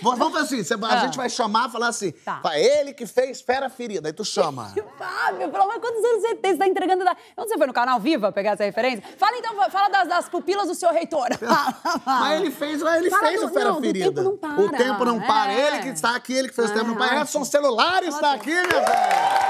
Vamos fazer assim, você, a ah. gente vai chamar e falar assim, tá. ele que fez fera ferida, aí tu chama. Fábio, ah, pelo amor quantos anos você tem? Você tá entregando... Da... Onde você foi, no Canal Viva, pegar essa referência? Fala então, fala das, das pupilas do seu reitor. Mas ele fez, ele fala fez do, o fera não, ferida. o tempo não para. O tempo não para, é. ele que está aqui, ele que fez o tempo não para. Ah. são Celular está aqui, minha velha.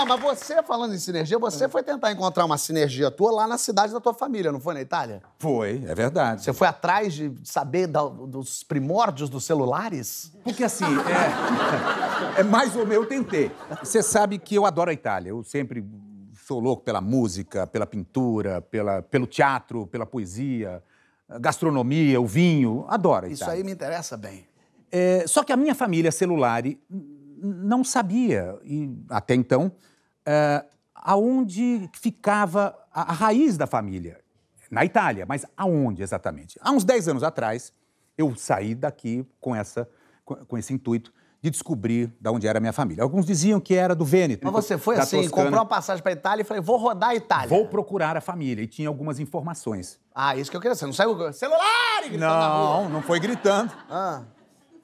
Não, mas você, falando em sinergia, você é. foi tentar encontrar uma sinergia tua lá na cidade da tua família, não foi na Itália? Foi, é verdade. Você foi atrás de saber da, dos primórdios dos celulares? Porque assim, é, é mais ou menos, eu tentei. Você sabe que eu adoro a Itália, eu sempre sou louco pela música, pela pintura, pela, pelo teatro, pela poesia, gastronomia, o vinho, adoro a Itália. Isso aí me interessa bem. É, só que a minha família celular hum, não sabia, e até então, eh, aonde ficava a, a, raiz da família. Na Itália, mas aonde exatamente? Há uns 10 anos atrás, eu saí daqui com, essa, com esse intuito de descobrir de onde era a minha família. Alguns diziam que era do Vêneto. Mas você foi assim, Toscana. comprou uma passagem para Itália e falei, vou rodar a Itália. Vou procurar a família. E tinha algumas informações. Ah, isso que eu queria. Você não saiu... Celular! E não, não foi gritando. Ah.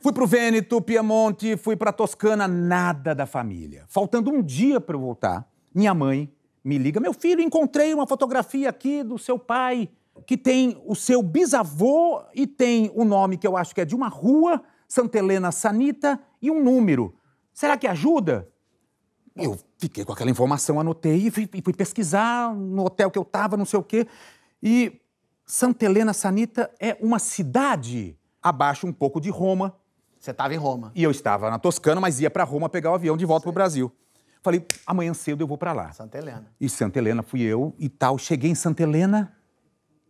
Fui para o Vêneto, Piemonte, fui para a Toscana, nada da família. Faltando um dia para eu voltar, minha mãe me liga: Meu filho, encontrei uma fotografia aqui do seu pai, que tem o seu bisavô e tem o nome que eu acho que é de uma rua, Santa Helena Sanita, e um número. Será que ajuda? Eu fiquei com aquela informação, anotei e fui, fui pesquisar no hotel que eu estava, não sei o quê. E Santa Helena Sanita é uma cidade abaixo um pouco de Roma, você estava em Roma. E eu estava na Toscana, mas ia para Roma pegar o avião de volta para o Brasil. Falei, amanhã cedo eu vou para lá. Santa Helena. E Santa Helena fui eu e tal. Cheguei em Santa Helena,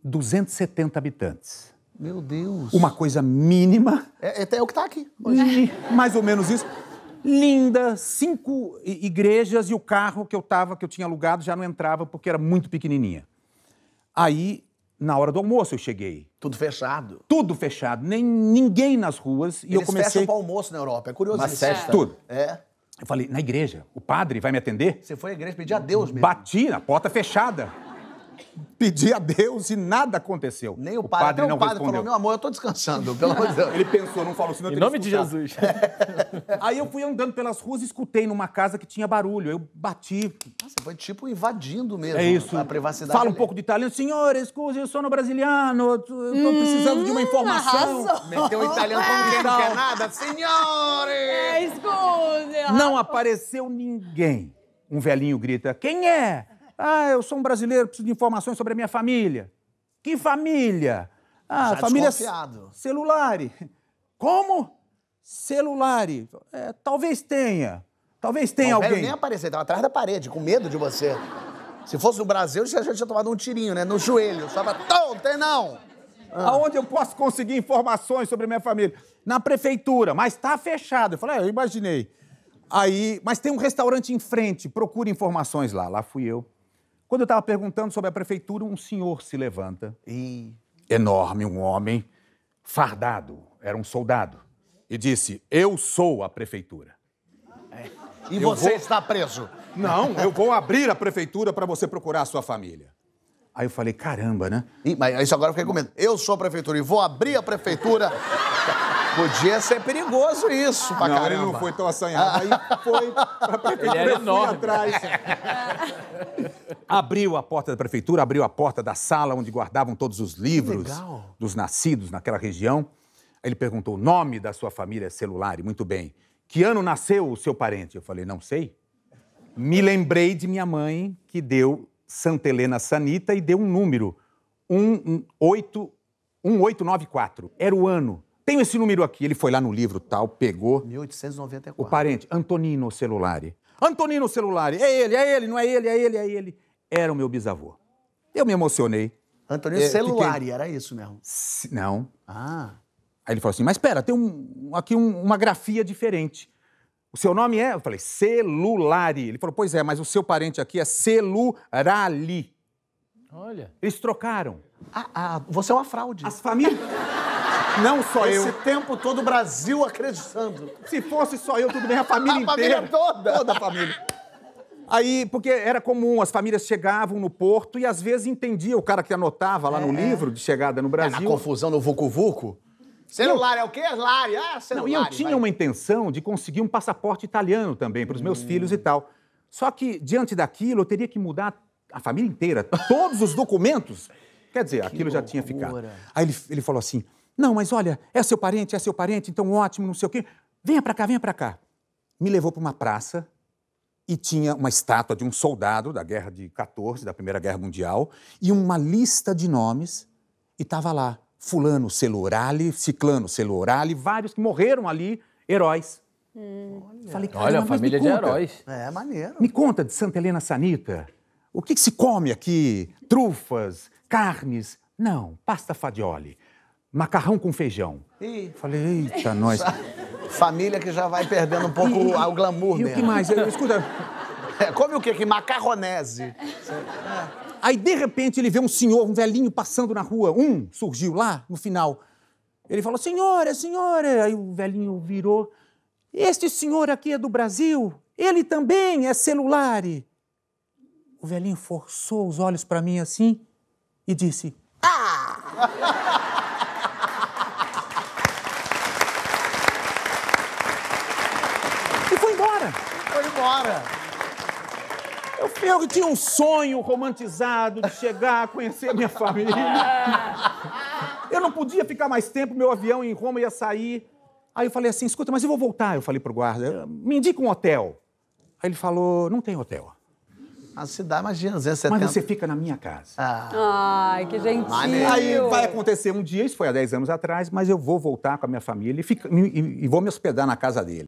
270 habitantes. Meu Deus. Uma coisa mínima. É, é, é o que está aqui. Hoje. Mais ou menos isso. Linda, cinco igrejas e o carro que eu tava, que eu tinha alugado, já não entrava porque era muito pequenininha. Aí na hora do almoço eu cheguei. Tudo fechado. Tudo fechado, nem ninguém nas ruas. E Eles eu comecei. fecham para almoço na Europa, é curioso Uma Festa. É. Tudo. É. Eu falei, na igreja, o padre vai me atender? Você foi à igreja pedir a Deus mesmo. Bati na porta fechada pedi a Deus e nada aconteceu. Nem o padre, o padre não o padre respondeu. falou, meu amor, eu tô descansando, pelo amor de Deus. Ele pensou, não falou, senão assim, eu Em nome de Jesus. Aí eu fui andando pelas ruas e escutei numa casa que tinha barulho. Eu bati. Você foi tipo invadindo mesmo é isso. a privacidade. Fala um ali. pouco de italiano. Senhor, excuse, eu sou no brasiliano, eu tô hum, precisando de uma informação. Meteu o italiano como quem não quer nada. Senhores! É, excuse. Não apareceu ninguém. Um velhinho grita, quem é? Ah, eu sou um brasileiro, preciso de informações sobre a minha família. Que família? Ah, Já família celular. Como? Celular. É, talvez tenha. Talvez tenha Não, alguém. Velho nem aparecer, estava atrás da parede, com medo de você. Se fosse no Brasil, gente já tinha tomado um tirinho, né? No joelho. Só pra... tem não! Ah. Aonde eu posso conseguir informações sobre a minha família? Na prefeitura, mas tá fechado. Eu falei, é, eu imaginei. Aí, mas tem um restaurante em frente, procure informações lá. Lá fui eu. Quando eu estava perguntando sobre a prefeitura, um senhor se levanta e enorme, um homem fardado, era um soldado, e disse: "Eu sou a prefeitura". É. E eu você vou... está preso. Não, eu vou abrir a prefeitura para você procurar a sua família. Aí eu falei, caramba, né? E, mas isso agora eu fiquei com medo. Eu sou a prefeitura e vou abrir a prefeitura. Podia ser perigoso isso, pra não, caramba. Ele não foi tão assanhado. Aí foi pra prefeitura. Ele era enorme. Atrás. Abriu a porta da prefeitura, abriu a porta da sala onde guardavam todos os livros dos nascidos naquela região. Ele perguntou o nome da sua família é celular, e muito bem. Que ano nasceu o seu parente? Eu falei, não sei. Me lembrei de minha mãe, que deu Santa Helena Sanita e deu um número, 1894. Era o ano. Tenho esse número aqui. Ele foi lá no livro tal, pegou. 1894. O parente, Antonino Celulari. Antonino Celulari, é ele, é ele, não é ele, é ele, é ele era o meu bisavô. Eu me emocionei. Antônio é, Celulari, fiquei... era isso mesmo? Não. Ah. Aí ele falou assim, mas espera, tem um, aqui um, uma grafia diferente. O seu nome é? Eu falei, Celulari. Ele falou, pois é, mas o seu parente aqui é Celurali. Olha. Eles trocaram. Ah, ah você é uma fraude. As famílias... Não só Esse eu. Esse tempo todo o Brasil acreditando. Se fosse só eu, tudo bem, a família a inteira. A família toda. Toda a família. Aí, porque era comum, as famílias chegavam no porto e às vezes entendia o cara que anotava lá é, no é. livro de chegada no Brasil. É, na confusão no Vucu Vucu? Celular é o quê? Lari, ah, celular. Não, e eu tinha vai. uma intenção de conseguir um passaporte italiano também para os meus hum. filhos e tal. Só que, diante daquilo, eu teria que mudar a família inteira, todos os documentos. Quer dizer, que aquilo loucura. já tinha ficado. Aí ele, ele falou assim: não, mas olha, é seu parente, é seu parente, então ótimo, não sei o quê. Venha para cá, venha para cá. Me levou para uma praça, e tinha uma estátua de um soldado da Guerra de 14, da Primeira Guerra Mundial, e uma lista de nomes, e estava lá fulano Celorale, ciclano Celorale, vários que morreram ali, heróis. Hum. Olha, Falei, Olha família de heróis. É, maneiro. Me conta de Santa Helena Sanita, o que, que se come aqui? Trufas, carnes? Não, pasta fadioli, macarrão com feijão. E... Falei, eita, nós... Família que já vai perdendo um pouco e, o, glamour e mesmo. E o que mais? Escuta. É, come o quê? Que macarronese. Aí, de repente, ele vê um senhor, um velhinho passando na rua. Um surgiu lá no final. Ele falou: Senhora, senhora. Aí o velhinho virou: Este senhor aqui é do Brasil. Ele também é celular. O velhinho forçou os olhos para mim assim e disse: Ah! fora. Eu, eu tinha um sonho romantizado de chegar, a conhecer a minha família. Eu não podia ficar mais tempo, meu avião em Roma ia sair. Aí eu falei assim: escuta, mas eu vou voltar. Eu falei pro guarda: me indica um hotel. Aí ele falou: não tem hotel. A cidade, imagina, 170. Mas você fica na minha casa. Ah. Ai, que gentil. Aí vai acontecer um dia, isso foi há 10 anos atrás, mas eu vou voltar com a minha família e, e, e vou me hospedar na casa dele.